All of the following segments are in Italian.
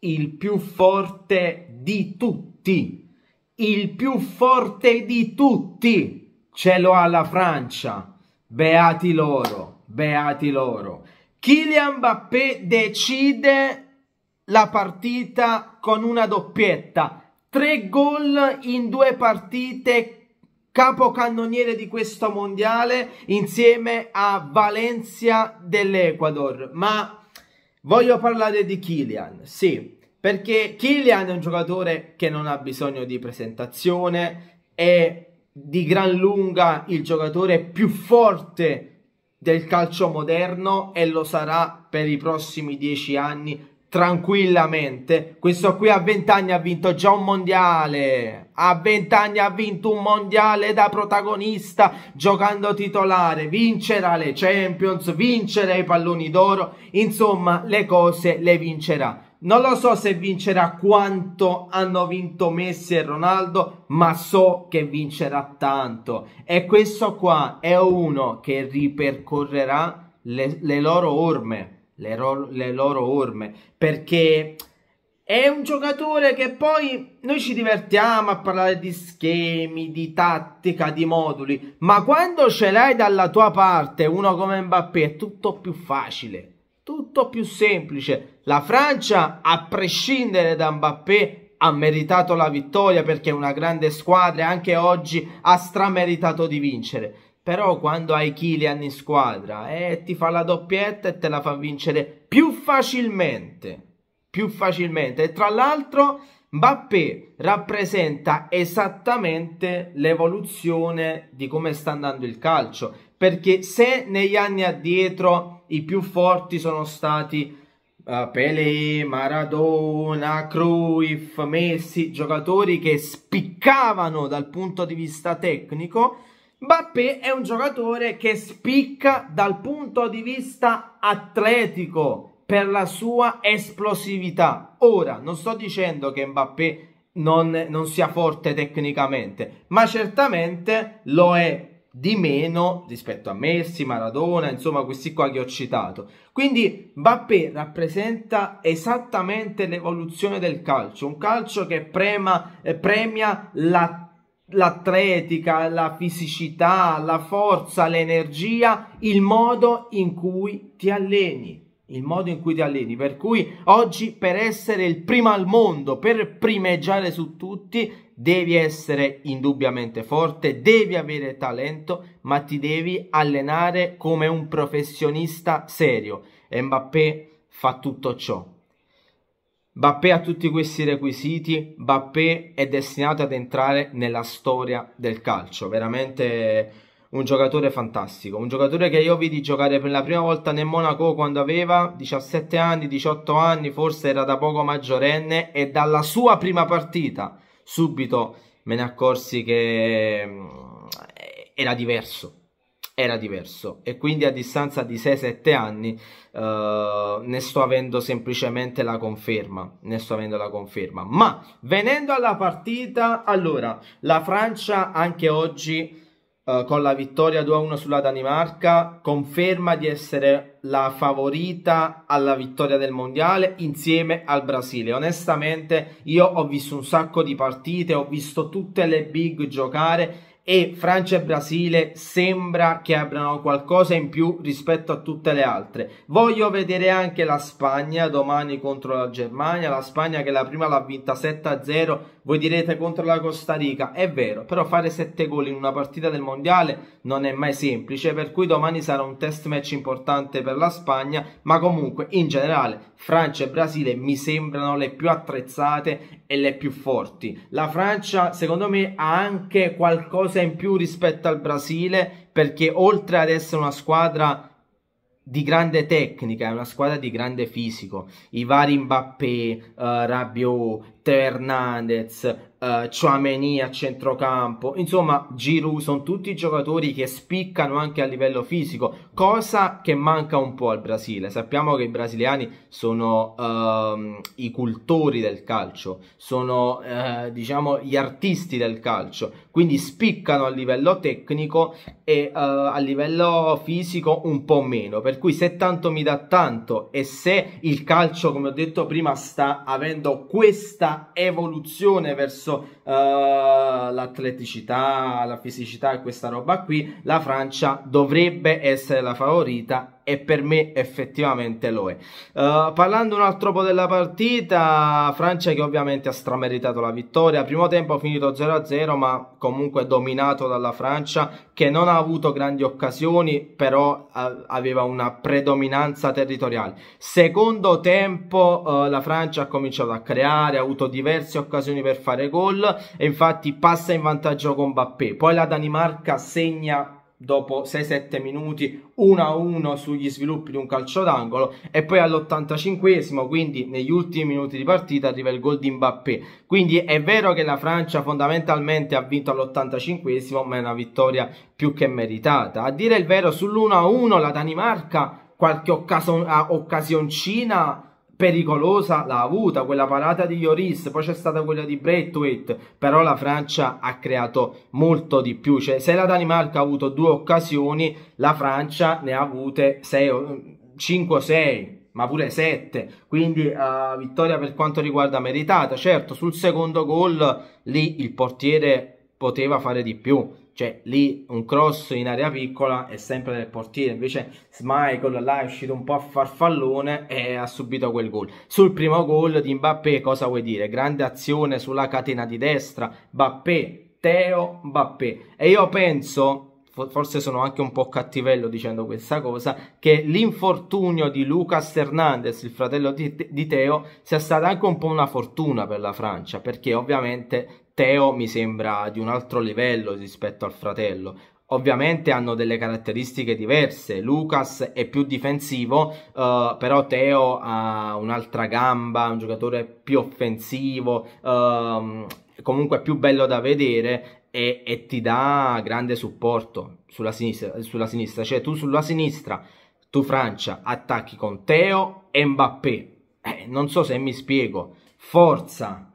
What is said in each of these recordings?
il più forte di tutti, il più forte di tutti ce lo ha la Francia. Beati loro, beati loro. Kylian Mbappé decide la partita con una doppietta. Tre gol in due partite, capocannoniere di questo mondiale insieme a Valencia dell'Ecuador. Ma Voglio parlare di Killian, sì, perché Killian è un giocatore che non ha bisogno di presentazione, è di gran lunga il giocatore più forte del calcio moderno e lo sarà per i prossimi dieci anni tranquillamente. Questo qui a 20 anni ha vinto già un mondiale. A 20 anni ha vinto un mondiale da protagonista giocando titolare. Vincerà le Champions, vincerà i palloni d'oro. Insomma, le cose le vincerà. Non lo so se vincerà quanto hanno vinto Messi e Ronaldo, ma so che vincerà tanto. E questo qua è uno che ripercorrerà le, le loro orme le, ro- le loro orme, perché è un giocatore che poi noi ci divertiamo a parlare di schemi, di tattica, di moduli, ma quando ce l'hai dalla tua parte uno come Mbappé è tutto più facile, tutto più semplice. La Francia, a prescindere da Mbappé, ha meritato la vittoria perché è una grande squadra e anche oggi ha strameritato di vincere. Però quando hai Kylian in squadra e eh, ti fa la doppietta e te la fa vincere più facilmente. Più facilmente. E tra l'altro Mbappé rappresenta esattamente l'evoluzione di come sta andando il calcio. Perché se negli anni addietro i più forti sono stati uh, Pelé, Maradona, Cruyff, Messi, giocatori che spiccavano dal punto di vista tecnico Mbappé è un giocatore che spicca dal punto di vista atletico per la sua esplosività. Ora, non sto dicendo che Mbappé non, non sia forte tecnicamente, ma certamente lo è di meno rispetto a Messi, Maradona, insomma questi qua che ho citato. Quindi Mbappé rappresenta esattamente l'evoluzione del calcio, un calcio che prema, eh, premia l'attività l'atletica, la fisicità, la forza, l'energia, il modo in cui ti alleni, il modo in cui ti alleni. Per cui oggi per essere il primo al mondo, per primeggiare su tutti, devi essere indubbiamente forte, devi avere talento, ma ti devi allenare come un professionista serio. Mbappé fa tutto ciò. Bappé ha tutti questi requisiti, Bappé è destinato ad entrare nella storia del calcio, veramente un giocatore fantastico, un giocatore che io vidi giocare per la prima volta nel Monaco quando aveva 17 anni, 18 anni, forse era da poco maggiorenne e dalla sua prima partita subito me ne accorsi che mm, era diverso, era diverso e quindi a distanza di 6-7 anni eh, ne sto avendo semplicemente la conferma, ne sto avendo la conferma. Ma venendo alla partita, allora, la Francia anche oggi eh, con la vittoria 2-1 sulla Danimarca conferma di essere la favorita alla vittoria del mondiale insieme al Brasile. Onestamente io ho visto un sacco di partite, ho visto tutte le big giocare e Francia e Brasile sembra che abbiano qualcosa in più rispetto a tutte le altre. Voglio vedere anche la Spagna domani contro la Germania, la Spagna che la prima l'ha vinta 7-0, voi direte contro la Costa Rica, è vero, però fare 7 gol in una partita del Mondiale non è mai semplice, per cui domani sarà un test match importante per la Spagna, ma comunque in generale Francia e Brasile mi sembrano le più attrezzate e le più forti. La Francia secondo me ha anche qualcosa qualcosa in più rispetto al Brasile perché oltre ad essere una squadra di grande tecnica, è una squadra di grande fisico. I vari Mbappé, uh, Rabiot, Teo Hernandez, uh, eh, Chouameni a centrocampo, insomma Giroud sono tutti giocatori che spiccano anche a livello fisico, cosa che manca un po' al Brasile. Sappiamo che i brasiliani sono uh, i cultori del calcio, sono uh, diciamo gli artisti del calcio, quindi spiccano a livello tecnico e uh, a livello fisico un po' meno. Per cui se tanto mi dà tanto e se il calcio, come ho detto prima, sta avendo questa evoluzione verso eh, l'atleticità, la fisicità e questa roba qui, la Francia dovrebbe essere la la favorita e per me effettivamente lo è. Uh, parlando un altro po' della partita, Francia che ovviamente ha strameritato la vittoria, primo tempo finito 0-0 ma comunque dominato dalla Francia che non ha avuto grandi occasioni però uh, aveva una predominanza territoriale. Secondo tempo uh, la Francia ha cominciato a creare, ha avuto diverse occasioni per fare gol e infatti passa in vantaggio con Bappé, poi la Danimarca segna dopo 6-7 minuti 1-1 sugli sviluppi di un calcio d'angolo e poi all'85esimo quindi negli ultimi minuti di partita arriva il gol di Mbappé quindi è vero che la Francia fondamentalmente ha vinto all'85esimo ma è una vittoria più che meritata a dire il vero sull'1-1 la Danimarca qualche occasion- pericolosa l'ha avuta, quella parata di Lloris, poi c'è stata quella di Braithwaite, però la Francia ha creato molto di più, cioè se la Danimarca ha avuto due occasioni, la Francia ne ha avute 5 o 6, mm, ma pure 7, quindi uh, vittoria per quanto riguarda meritata, certo sul secondo gol lì il portiere poteva fare di più, cioè lì un cross in area piccola è sempre del portiere, invece Smichael là è uscito un po' a farfallone e ha subito quel gol. Sul primo gol di Mbappé cosa vuoi dire? Grande azione sulla catena di destra, Mbappé, Teo Mbappé. E io penso forse sono anche un po' cattivello dicendo questa cosa, che l'infortunio di Lucas Hernandez, il fratello di, di Teo, sia stata anche un po' una fortuna per la Francia, perché ovviamente Teo mi sembra di un altro livello rispetto al fratello. Ovviamente hanno delle caratteristiche diverse, Lucas è più difensivo, eh, però Teo ha un'altra gamba, un giocatore più offensivo, eh, comunque più bello da vedere e, e, ti dà grande supporto sulla sinistra, sulla sinistra. Cioè tu sulla sinistra, tu Francia, attacchi con Teo e Mbappé. Eh, non so se mi spiego. Forza,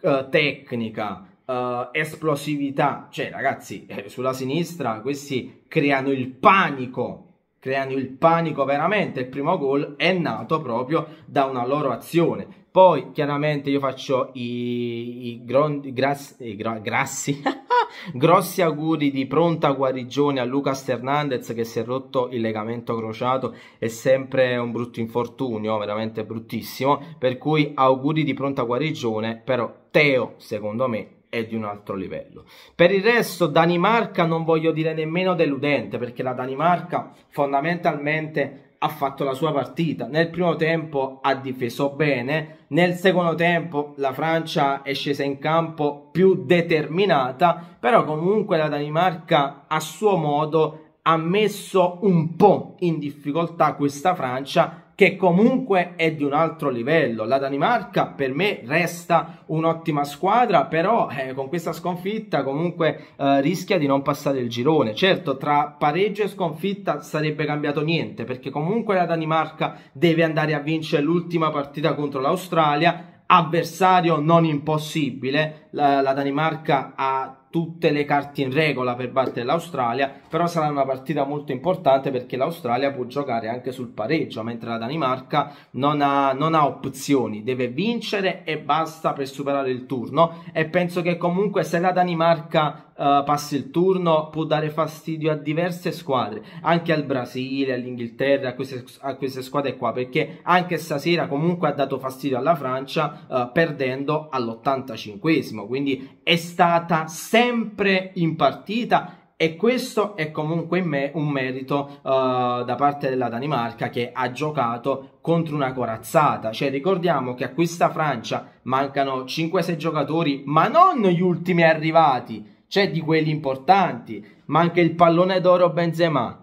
eh, tecnica, Uh, esplosività. Cioè, ragazzi, eh, sulla sinistra questi creano il panico. Creano il panico veramente. Il primo gol è nato proprio da una loro azione. Poi chiaramente io faccio i, i, gron, i, grass, i gro, grassi, grossi auguri di pronta guarigione a Lucas Hernandez che si è rotto il legamento crociato, è sempre un brutto infortunio, veramente bruttissimo, per cui auguri di pronta guarigione, però Teo secondo me è di un altro livello. Per il resto Danimarca non voglio dire nemmeno deludente perché la Danimarca fondamentalmente ha fatto la sua partita. Nel primo tempo ha difeso bene, nel secondo tempo la Francia è scesa in campo più determinata, però comunque la Danimarca a suo modo ha messo un po' in difficoltà questa Francia che comunque è di un altro livello. La Danimarca per me resta un'ottima squadra, però eh, con questa sconfitta comunque eh, rischia di non passare il girone. Certo, tra pareggio e sconfitta sarebbe cambiato niente, perché comunque la Danimarca deve andare a vincere l'ultima partita contro l'Australia avversario non impossibile la, la Danimarca ha tutte le carte in regola per battere l'Australia, però sarà una partita molto importante perché l'Australia può giocare anche sul pareggio, mentre la Danimarca non ha, non ha, opzioni, deve vincere e basta per superare il turno e penso che comunque se la Danimarca uh, passi il turno può dare fastidio a diverse squadre, anche al Brasile, all'Inghilterra, a queste, a queste squadre qua, perché anche stasera comunque ha dato fastidio alla Francia uh, perdendo all'85 tredicesimo, quindi è stata sempre in partita e questo è comunque me un merito uh, da parte della Danimarca che ha giocato contro una corazzata. Cioè, ricordiamo che a questa Francia mancano 5-6 giocatori, ma non gli ultimi arrivati, cioè di quelli importanti. Manca il pallone d'oro Benzema,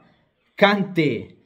Kanté,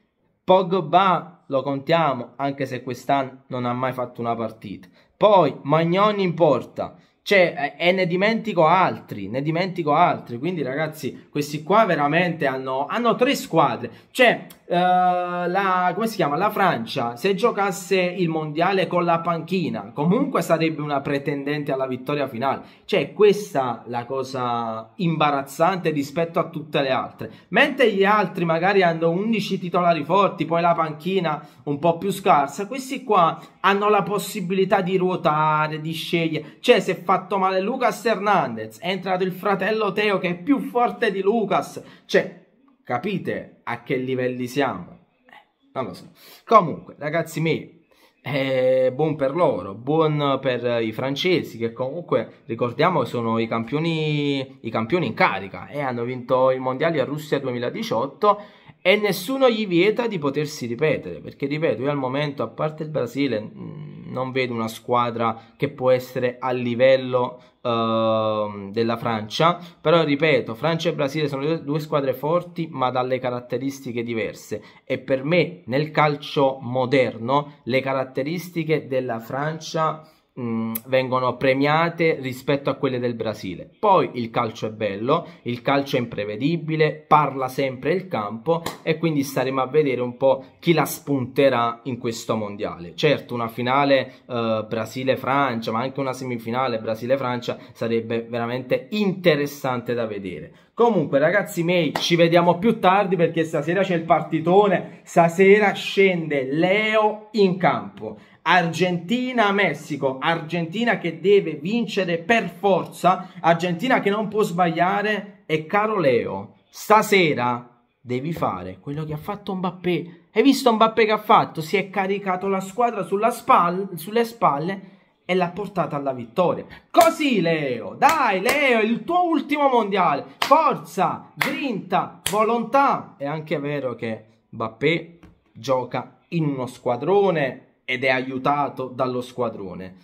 Pogba, lo contiamo, anche se quest'anno non ha mai fatto una partita. Poi Magnoni in porta, cioè, eh, e ne dimentico altri, ne dimentico altri. Quindi, ragazzi, questi qua veramente hanno, hanno tre squadre. Cioè, eh, la, come si chiama? la Francia, se giocasse il mondiale con la panchina, comunque sarebbe una pretendente alla vittoria finale. Cioè, questa è la cosa imbarazzante rispetto a tutte le altre. Mentre gli altri magari hanno 11 titolari forti, poi la panchina un po' più scarsa, questi qua hanno la possibilità di ruotare, di scegliere. Cioè, se è fatto male Lucas Hernandez, è entrato il fratello Teo che è più forte di Lucas. Cioè, Capite a che livelli siamo? Eh, non lo so. Comunque, ragazzi miei, è eh, buon per loro, buon per i francesi che comunque, ricordiamo, sono i campioni, i campioni in carica e eh, hanno vinto i mondiali a Russia 2018 e nessuno gli vieta di potersi ripetere, perché ripeto, io al momento, a parte il Brasile... Mm, non vedo una squadra che può essere a livello eh, della Francia però ripeto Francia e Brasile sono due squadre forti ma dalle caratteristiche diverse e per me nel calcio moderno le caratteristiche della Francia mh, mm, vengono premiate rispetto a quelle del Brasile. Poi il calcio è bello, il calcio è imprevedibile, parla sempre il campo e quindi staremo a vedere un po' chi la spunterà in questo mondiale. Certo, una finale eh, Brasile-Francia, ma anche una semifinale Brasile-Francia sarebbe veramente interessante da vedere. Comunque ragazzi miei ci vediamo più tardi perché stasera c'è il partitone, stasera scende Leo in campo Argentina-Messico, Argentina che deve vincere per forza, Argentina che non può sbagliare e caro Leo, stasera devi fare quello che ha fatto Mbappé. Hai visto Mbappé che ha fatto? Si è caricato la squadra spal sulle spalle e l'ha portata alla vittoria. Così Leo, dai Leo, il tuo ultimo mondiale. Forza, grinta, volontà. È anche vero che Mbappé gioca in uno squadrone ed è aiutato dallo squadrone.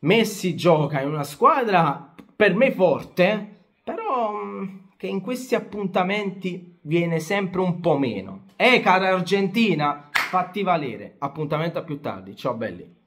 Messi gioca in una squadra per me forte, però mm, che in questi appuntamenti viene sempre un po' meno. Eh, cara Argentina, fatti valere. Appuntamento a più tardi. Ciao belli.